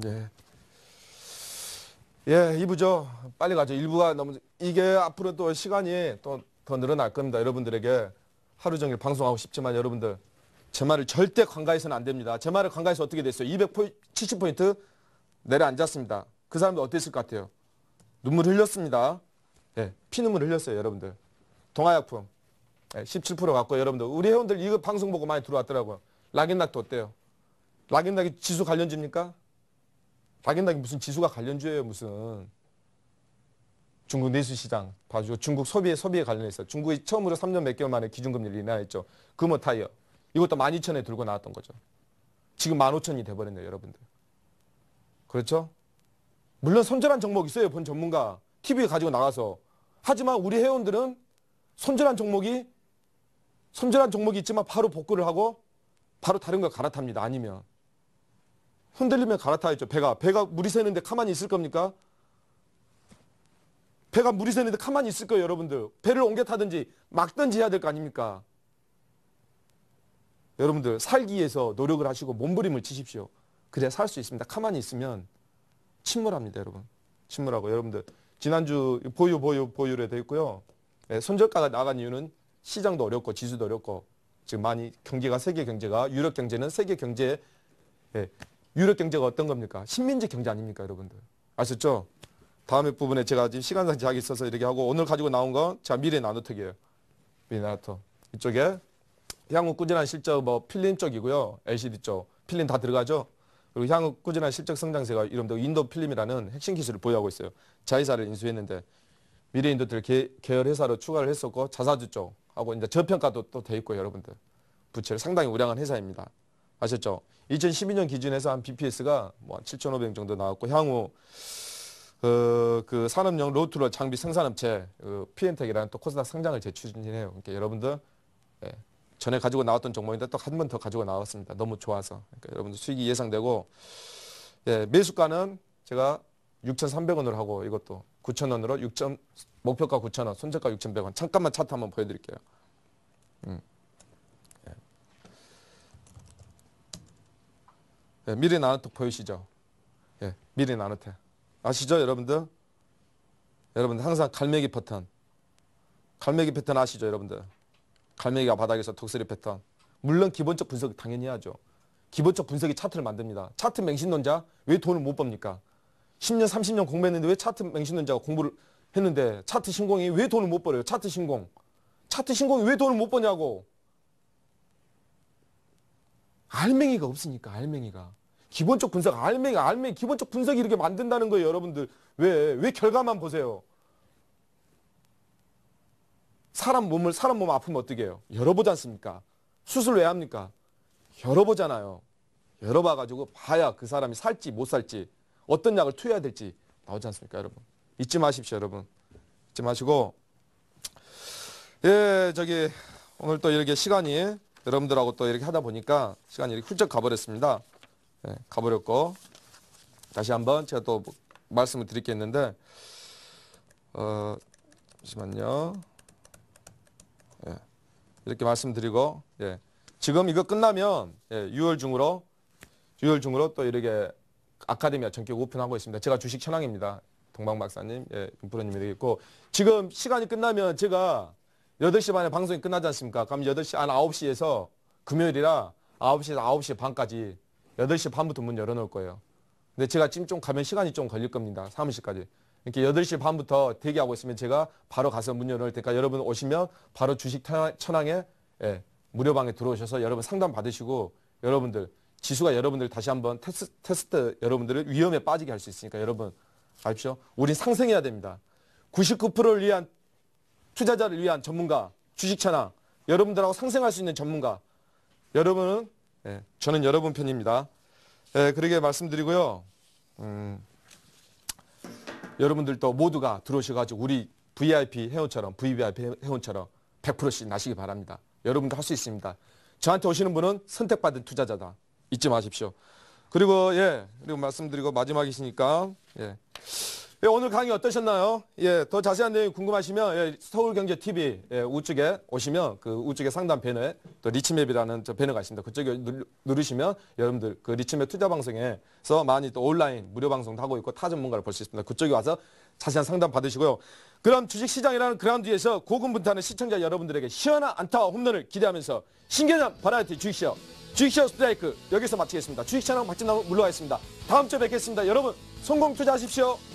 네. 예, 2부죠. 빨리 가죠. 1부가 너무 이게 앞으로 또 시간이 또 더 늘어날 겁니다. 여러분들에게 하루 종일 방송하고 싶지만 여러분들 제 말을 절대 관가해서는 안 됩니다. 제 말을 관가해서 어떻게 됐어요? 270포인트 내려앉았습니다. 그 사람도 어땠을 것 같아요? 눈물 흘렸습니다. 예, 피눈물 흘렸어요, 여러분들. 동화약품 예, 17% 갖고 여러분들 우리 회원들 이거 방송 보고 많이 들어왔더라고요. 락앤락도 어때요? 락앤락이 지수 관련지입니까? 박연당이 무슨 지수가 관련주예요 무슨 중국 내수시장 봐주고 중국 소비에 소비에 관련해서 중국이 처음으로 3년 몇 개월 만에 기준금리를 인하했죠. 금호 타이어 이것도 12,000에 들고 나왔던 거죠. 지금 15,000이 돼버렸네요 여러분들. 그렇죠? 물론 손절한 종목 있어요 본 전문가 TV에 가지고 나가서 하지만 우리 회원들은 손절한 종목이 손절한 종목이 있지만 바로 복구를 하고 바로 다른 걸 갈아탑니다 아니면 흔들리면 갈아타야죠. 배가. 배가 물이 새는데 가만히 있을 겁니까? 배가 물이 새는데 가만히 있을 거예요. 여러분들. 배를 옮겨 타든지 막든지 해야 될 거 아닙니까? 여러분들 살기 위해서 노력을 하시고 몸부림을 치십시오. 그래야 살 수 있습니다. 가만히 있으면 침몰합니다. 여러분. 침몰하고 여러분들 지난주 보유 보유 보유로 되어 있고요. 네, 손절가가 나간 이유는 시장도 어렵고 지수도 어렵고 지금 많이 경제가 세계 경제가 유럽 경제는 세계 경제에 예, 유럽 경제가 어떤 겁니까? 식민지 경제 아닙니까, 여러분들? 아셨죠? 다음에 부분에 제가 지금 시간상 제약이 있어서 이렇게 하고 오늘 가지고 나온 건 제가 미래 나노톡이에요. 미래 나노톡. 이쪽에 향후 꾸준한 실적 뭐 필름 쪽이고요. LCD 쪽. 필름 다 들어가죠? 그리고 향후 꾸준한 실적 성장세가 이름도 인도 필름이라는 핵심 기술을 보유하고 있어요. 자회사를 인수했는데 미래 인도들 계열 회사로 추가를 했었고 자사주 쪽하고 이제 저평가도 또 돼 있고 요 여러분들. 부채를 상당히 우량한 회사입니다. 아셨죠? 2012년 기준에서 한 BPS가 뭐7,500 정도 나왔고 향후 그, 그 산업용 로트롤 장비 생산업체 그 피엔텍이라는 또 코스닥 상장을 재추진해요. 그러니까 여러분들 예, 전에 가지고 나왔던 종목인데 또 한 번 더 가지고 나왔습니다. 너무 좋아서 그러니까 여러분들 수익이 예상되고 예, 매수가는 제가 6,300원으로 하고 이것도 9,000원으로 6점 목표가 9,000원, 손절가 6,100원. 잠깐만 차트 한번 보여드릴게요. 음. 예, 미리 나노톡 보이시죠? 예, 미리 나노텍. 아시죠, 여러분들? 여러분들 항상 갈매기 패턴. 갈매기 패턴 아시죠, 여러분들? 갈매기가 바닥에서 독수리 패턴. 물론 기본적 분석 당연히 하죠. 기본적 분석이 차트를 만듭니다. 차트 맹신론자 왜 돈을 못 법니까? 10년, 30년 공부했는데 왜 차트 맹신론자가 공부를 했는데 차트 신공이 왜 돈을 못 벌어요? 차트 신공. 차트 신공이 왜 돈을 못 버냐고. 알맹이가 없으니까 알맹이가. 기본적 분석 알맹이 알맹이 기본적 분석이 렇게 만든다는 거예요 여러분들. 왜? 왜 결과만 보세요. 사람 몸을 사람 몸 아프면 어떻게 해요? 열어보지 않습니까? 수술 왜 합니까? 열어보잖아요. 열어봐가지고 봐야 그 사람이 살지 못 살지 어떤 약을 투여해야 될지 나오지 않습니까 여러분. 잊지 마십시오 여러분. 잊지 마시고 예 저기 오늘 또 이렇게 시간이 여러분들하고 또 이렇게 하다 보니까 시간이 이렇게 훌쩍 가버렸습니다. 네, 가버렸고 다시 한번 제가 또 말씀을 드릴 게는데 어, 잠시만요. 예, 이렇게 말씀드리고 예, 지금 이거 끝나면 예, 6월 중으로 6월 중으로 또 이렇게 아카데미아 전격 오픈하고 있습니다. 제가 주식 천왕입니다. 동방 박사님, 예, 김프로님이 되겠고 지금 시간이 끝나면 제가 여덟 시 반에 방송이 끝나지 않습니까? 그럼 여덟 시한 아홉 시에서 금요일이라 아홉 시에서 아홉 시 반까지 여덟 시 반부터 문 열어놓을 거예요. 근데 제가 지금 좀 가면 시간이 좀 걸릴 겁니다. 사무실까지. 이렇게 여덟 시 반부터 대기하고 있으면 제가 바로 가서 문 열어놓을 테니까 여러분 오시면 바로 주식 천황에 예, 무료방에 들어오셔서 여러분 상담 받으시고 여러분들 지수가 여러분들 다시 한번 테스, 테스트 여러분들을 위험에 빠지게 할 수 있으니까 여러분 아십시오. 우린 상승해야 됩니다. 99%를 위한 투자자를 위한 전문가, 주식차나 여러분들하고 상생할 수 있는 전문가. 여러분은 예, 저는 여러분 편입니다. 예, 그러게 말씀드리고요. 음, 여러분들도 모두가 들어오셔가지고 우리 VIP 회원처럼 VVIP 회원처럼 100%씩 나시기 바랍니다. 여러분도 할 수 있습니다. 저한테 오시는 분은 선택받은 투자자다. 잊지 마십시오. 그리고 예 그리고 말씀드리고 마지막이시니까 예. 예, 오늘 강의 어떠셨나요? 예, 더 자세한 내용 궁금하시면 예, 서울경제TV 예, 우측에 오시면 그 우측에 상단 배너에 또 리치맵이라는 저 배너가 있습니다. 그쪽에 누르, 시면 여러분들 그 리치맵 투자 방송에서 많이 또 온라인 무료 방송도 하고 있고 타 전문가를 볼 수 있습니다. 그쪽에 와서 자세한 상담 받으시고요. 그럼 주식시장이라는 그라운드에서 고군분투하는 시청자 여러분들에게 시원한 안타와 홈런을 기대하면서 신개념 바라이티 주식시어 주식시어 스트라이크 여기서 마치겠습니다. 주식시장 박진남 물러가겠습니다. 다음 주에 뵙겠습니다. 여러분 성공 투자하십시오.